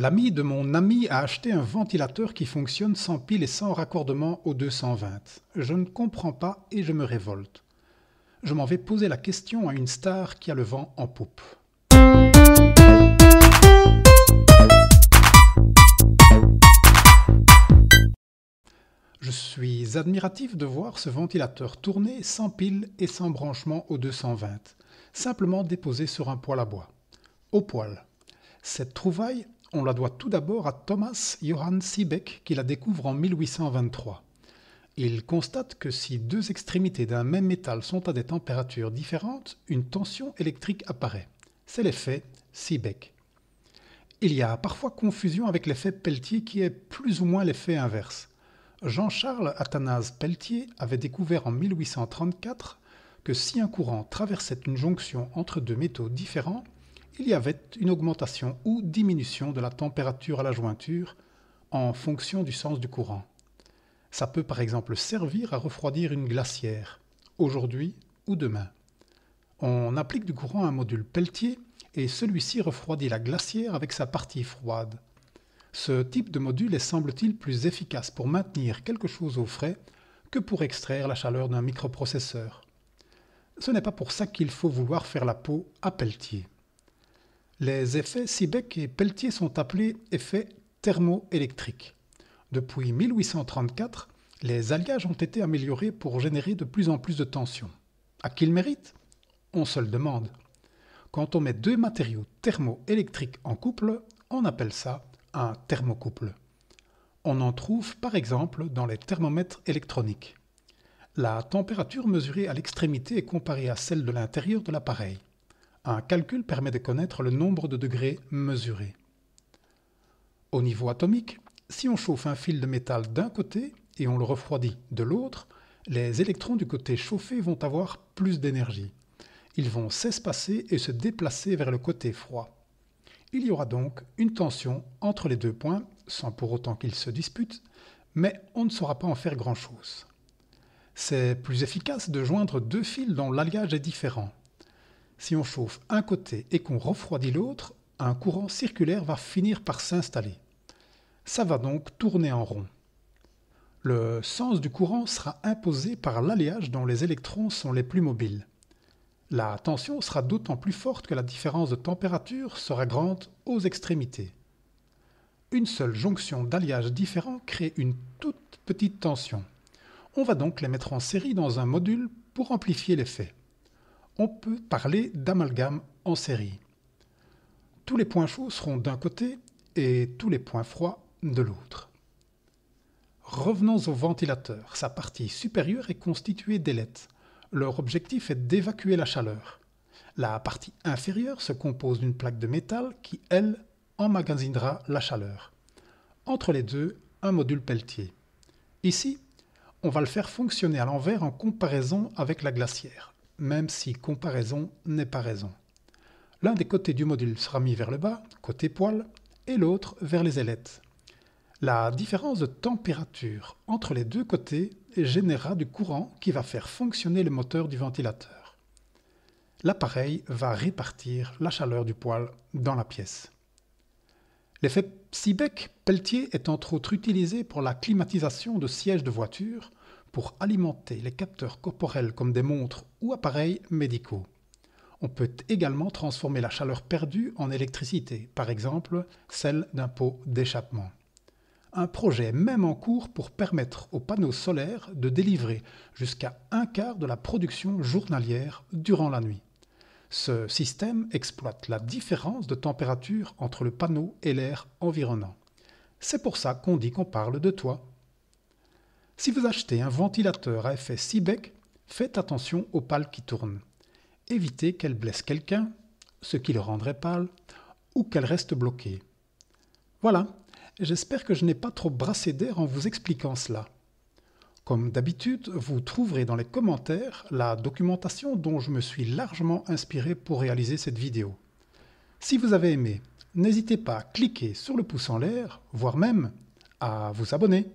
L'ami de mon ami a acheté un ventilateur qui fonctionne sans pile et sans raccordement au 220. Je ne comprends pas et je me révolte. Je m'en vais poser la question à une star qui a le vent en poupe. Je suis admiratif de voir ce ventilateur tourner sans pile et sans branchement au 220, simplement déposé sur un poêle à bois. Au poêle. Cette trouvaille on la doit tout d'abord à Thomas Johann Siebeck qui la découvre en 1823. Il constate que si deux extrémités d'un même métal sont à des températures différentes, une tension électrique apparaît. C'est l'effet Seebeck. Il y a parfois confusion avec l'effet Pelletier qui est plus ou moins l'effet inverse. Jean-Charles Athanase Pelletier avait découvert en 1834 que si un courant traversait une jonction entre deux métaux différents, il y avait une augmentation ou diminution de la température à la jointure en fonction du sens du courant. Ça peut par exemple servir à refroidir une glacière, aujourd'hui ou demain. On applique du courant à un module pelletier et celui-ci refroidit la glacière avec sa partie froide. Ce type de module est semble-t-il plus efficace pour maintenir quelque chose au frais que pour extraire la chaleur d'un microprocesseur. Ce n'est pas pour ça qu'il faut vouloir faire la peau à pelletier. Les effets Sibek et Pelletier sont appelés effets thermoélectriques. Depuis 1834, les alliages ont été améliorés pour générer de plus en plus de tension. À qui le mérite On se le demande. Quand on met deux matériaux thermoélectriques en couple, on appelle ça un thermocouple. On en trouve par exemple dans les thermomètres électroniques. La température mesurée à l'extrémité est comparée à celle de l'intérieur de l'appareil. Un calcul permet de connaître le nombre de degrés mesurés. Au niveau atomique, si on chauffe un fil de métal d'un côté et on le refroidit de l'autre, les électrons du côté chauffé vont avoir plus d'énergie. Ils vont s'espacer et se déplacer vers le côté froid. Il y aura donc une tension entre les deux points, sans pour autant qu'ils se disputent, mais on ne saura pas en faire grand-chose. C'est plus efficace de joindre deux fils dont l'alliage est différent. Si on chauffe un côté et qu'on refroidit l'autre, un courant circulaire va finir par s'installer. Ça va donc tourner en rond. Le sens du courant sera imposé par l'alliage dont les électrons sont les plus mobiles. La tension sera d'autant plus forte que la différence de température sera grande aux extrémités. Une seule jonction d'alliages différents crée une toute petite tension. On va donc les mettre en série dans un module pour amplifier l'effet on peut parler d'amalgame en série. Tous les points chauds seront d'un côté et tous les points froids de l'autre. Revenons au ventilateur. Sa partie supérieure est constituée d'ailettes. Leur objectif est d'évacuer la chaleur. La partie inférieure se compose d'une plaque de métal qui, elle, emmagasinera la chaleur. Entre les deux, un module pelletier. Ici, on va le faire fonctionner à l'envers en comparaison avec la glacière même si comparaison n'est pas raison. L'un des côtés du module sera mis vers le bas, côté poil, et l'autre vers les ailettes. La différence de température entre les deux côtés générera du courant qui va faire fonctionner le moteur du ventilateur. L'appareil va répartir la chaleur du poil dans la pièce. L'effet Seebeck-Peltier est entre autres utilisé pour la climatisation de sièges de voiture pour alimenter les capteurs corporels comme des montres ou appareils médicaux. On peut également transformer la chaleur perdue en électricité, par exemple celle d'un pot d'échappement. Un projet même en cours pour permettre aux panneaux solaires de délivrer jusqu'à un quart de la production journalière durant la nuit. Ce système exploite la différence de température entre le panneau et l'air environnant. C'est pour ça qu'on dit qu'on parle de toit si vous achetez un ventilateur à effet sibec, faites attention aux pales qui tournent. Évitez qu'elle blesse quelqu'un, ce qui le rendrait pâle, ou qu'elle reste bloquée. Voilà, j'espère que je n'ai pas trop brassé d'air en vous expliquant cela. Comme d'habitude, vous trouverez dans les commentaires la documentation dont je me suis largement inspiré pour réaliser cette vidéo. Si vous avez aimé, n'hésitez pas à cliquer sur le pouce en l'air, voire même à vous abonner.